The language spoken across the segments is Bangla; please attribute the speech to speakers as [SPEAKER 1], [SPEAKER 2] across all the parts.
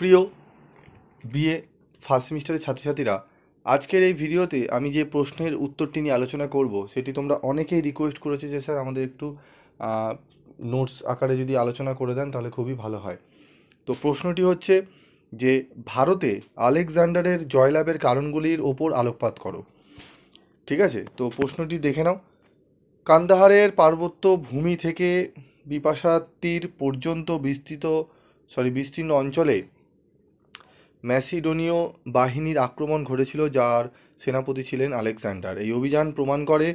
[SPEAKER 1] প্রিয় বিএ ফার্স্ট সেমিস্টারের ছাত্রছাত্রীরা আজকের এই ভিডিওতে আমি যে প্রশ্নের উত্তরটি নিয়ে আলোচনা করব সেটি তোমরা অনেকেই রিকোয়েস্ট করেছো যে স্যার আমাদের একটু নোটস আকারে যদি আলোচনা করে দেন তাহলে খুবই ভালো হয় তো প্রশ্নটি হচ্ছে যে ভারতে আলেকজান্ডারের জয়লাভের কারণগুলির ওপর আলোকপাত করো ঠিক আছে তো প্রশ্নটি দেখে নাও কান্দাহারের পার্বত্য ভূমি থেকে বিপাশাতির পর্যন্ত বিস্তৃত সরি বিস্তীর্ণ অঞ্চলে ম্যাসিডোনীয় বাহিনীর আক্রমণ ঘটেছিল যার সেনাপতি ছিলেন আলেকজান্ডার এই অভিযান প্রমাণ করে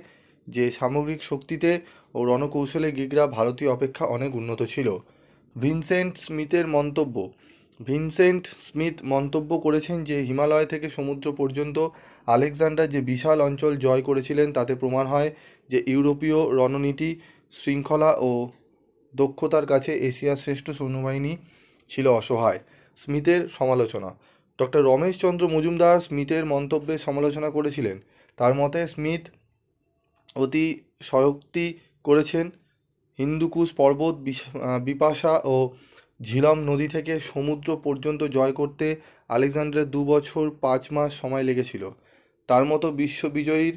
[SPEAKER 1] যে সামগ্রিক শক্তিতে ও রণকৌশলে গ্রিকরা ভারতীয় অপেক্ষা অনেক উন্নত ছিল ভিনসেন্ট স্মিথের মন্তব্য ভিনসেন্ট স্মিথ মন্তব্য করেছেন যে হিমালয় থেকে সমুদ্র পর্যন্ত আলেকজান্ডার যে বিশাল অঞ্চল জয় করেছিলেন তাতে প্রমাণ হয় যে ইউরোপীয় রণনীতি শৃঙ্খলা ও দক্ষতার কাছে এশিয়ার শ্রেষ্ঠ সৈন্যবাহিনী ছিল অসহায় স্মিথের সমালোচনা ডক্টর রমেশ চন্দ্র মজুমদার স্মিথের মন্তব্যের সমালোচনা করেছিলেন তার মতে স্মিথ অতি স্বয়ক্তি করেছেন হিন্দুকুশ পর্বত বিপাশা ও ঝিলাম নদী থেকে সমুদ্র পর্যন্ত জয় করতে আলেকজান্ডারের দু বছর পাঁচ মাস সময় লেগেছিল তার মতো বিশ্ববিজয়ীর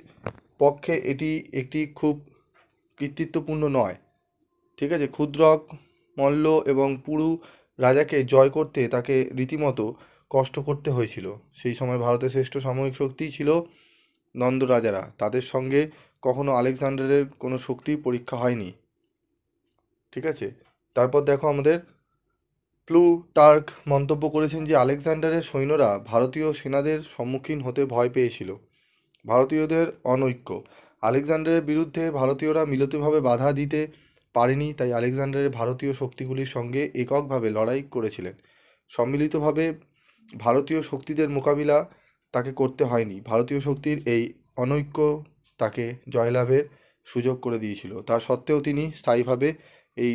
[SPEAKER 1] পক্ষে এটি একটি খুব কৃতিত্বপূর্ণ নয় ঠিক আছে ক্ষুদ্রক মল্ল এবং পুরু রাজাকে জয় করতে তাকে রীতিমতো কষ্ট করতে হয়েছিল সেই সময় ভারতের শ্রেষ্ঠ সামরিক শক্তিই ছিল নন্দ রাজারা তাদের সঙ্গে কখনো আলেকজান্ডারের কোনো শক্তি পরীক্ষা হয়নি ঠিক আছে তারপর দেখো আমাদের প্লু টার্ক মন্তব্য করেছেন যে আলেকজান্ডারের সৈন্যরা ভারতীয় সেনাদের সম্মুখীন হতে ভয় পেয়েছিল ভারতীয়দের অনৈক্য আলেকজান্ডারের বিরুদ্ধে ভারতীয়রা মিলিতভাবে বাধা দিতে পারেনি তাই আলেকজান্ডারের ভারতীয় শক্তিগুলির সঙ্গে এককভাবে লড়াই করেছিলেন সম্মিলিতভাবে ভারতীয় শক্তিদের মোকাবিলা তাকে করতে হয়নি ভারতীয় শক্তির এই অনৈক্য তাকে জয়লাভের সুযোগ করে দিয়েছিল তা সত্ত্বেও তিনি স্থায়ীভাবে এই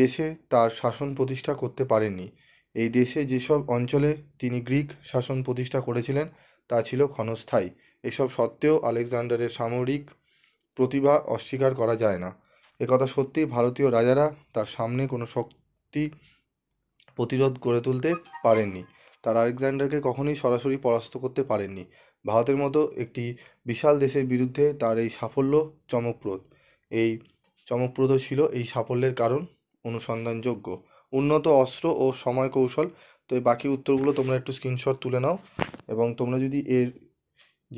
[SPEAKER 1] দেশে তার শাসন প্রতিষ্ঠা করতে পারেননি এই দেশে যেসব অঞ্চলে তিনি গ্রিক শাসন প্রতিষ্ঠা করেছিলেন তা ছিল ক্ষণস্থায়ী এসব সত্ত্বেও আলেকজান্ডারের সামরিক প্রতিভা অস্বীকার করা যায় না একথা সত্যি ভারতীয় রাজারা তার সামনে কোনো শক্তি প্রতিরোধ গড়ে তুলতে পারেননি তারা আলেকজান্ডারকে কখনোই সরাসরি পরাস্ত করতে পারেননি ভারতের মতো একটি বিশাল দেশের বিরুদ্ধে তার এই সাফল্য চমকপ্রদ এই চমকপ্রদ ছিল এই সাফল্যের কারণ অনুসন্ধানযোগ্য উন্নত অস্ত্র ও সময় কৌশল তো এই বাকি উত্তরগুলো তোমরা একটু স্ক্রিনশট তুলে নাও এবং তোমরা যদি এর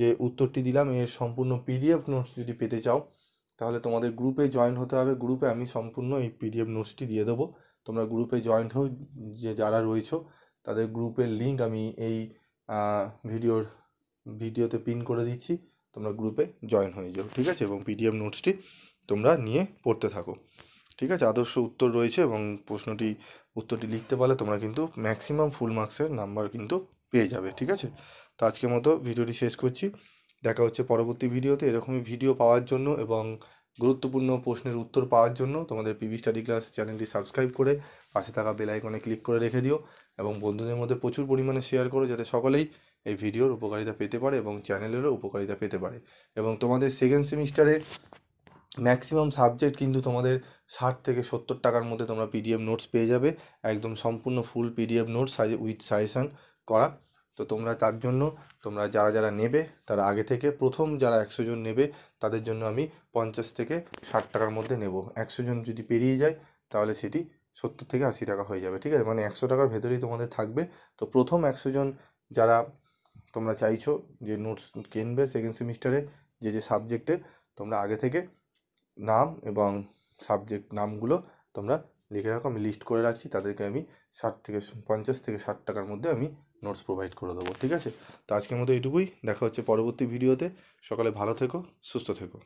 [SPEAKER 1] যে উত্তরটি দিলাম এর সম্পূর্ণ পিডিএফ নোটস যদি পেতে চাও তাহলে তোমাদের গ্রুপে জয়েন হতে হবে গ্রুপে আমি সম্পূর্ণ এই পিডিএফ নোটসটি দিয়ে দেবো তোমরা গ্রুপে জয়েন হও যে যারা রয়েছো তাদের গ্রুপের লিঙ্ক আমি এই ভিডিওর ভিডিওতে পিন করে দিচ্ছি তোমরা গ্রুপে জয়েন হয়ে যাও ঠিক আছে এবং পিডিএফ নোটসটি তোমরা নিয়ে পড়তে থাকো ঠিক আছে আদর্শ উত্তর রয়েছে এবং প্রশ্নটি উত্তরটি লিখতে পারলে তোমরা কিন্তু ম্যাক্সিমাম ফুল মার্কসের নাম্বার কিন্তু পেয়ে যাবে ঠিক আছে তো আজকের মতো ভিডিওটি শেষ করছি দেখা হচ্ছে পরবর্তী ভিডিওতে এরকমই ভিডিও পাওয়ার জন্য এবং গুরুত্বপূর্ণ প্রশ্নের উত্তর পাওয়ার জন্য তোমাদের পিবি স্টাডি ক্লাস চ্যানেলটি সাবস্ক্রাইব করে পাশে থাকা বেলাইকনে ক্লিক করে রেখে দিও এবং বন্ধুদের মধ্যে প্রচুর পরিমাণে শেয়ার করো যাতে সকলেই এই ভিডিওর উপকারিতা পেতে পারে এবং চ্যানেলেরও উপকারিতা পেতে পারে এবং তোমাদের সেকেন্ড সেমিস্টারে ম্যাক্সিমাম সাবজেক্ট কিন্তু তোমাদের ষাট থেকে সত্তর টাকার মধ্যে তোমরা পিডিএফ নোটস পেয়ে যাবে একদম সম্পূর্ণ full PDF notes with suggestion করা তো তোমরা তার জন্য তোমরা যারা যারা নেবে তারা আগে থেকে প্রথম যারা একশো জন নেবে তাদের জন্য আমি পঞ্চাশ থেকে ষাট টাকার মধ্যে নেব একশো জন যদি পেরিয়ে যায় তাহলে সেটি সত্তর থেকে আশি টাকা হয়ে যাবে ঠিক আছে মানে একশো টাকার ভেতরেই তোমাদের থাকবে তো প্রথম একশো জন যারা তোমরা চাইছো যে নোটস কিনবে সেকেন্ড সেমিস্টারে যে যে সাবজেক্টের তোমরা আগে থেকে নাম এবং সাবজেক্ট নামগুলো তোমরা লিখে রাখো আমি লিস্ট করে রাখছি তাদেরকে আমি ষাট থেকে পঞ্চাশ থেকে ষাট টাকার মধ্যে আমি নোটস প্রোভাইড করে দেবো ঠিক আছে তো আজকের মতো এইটুকুই দেখা হচ্ছে পরবর্তী ভিডিওতে সকালে ভালো থেকো সুস্থ থেকো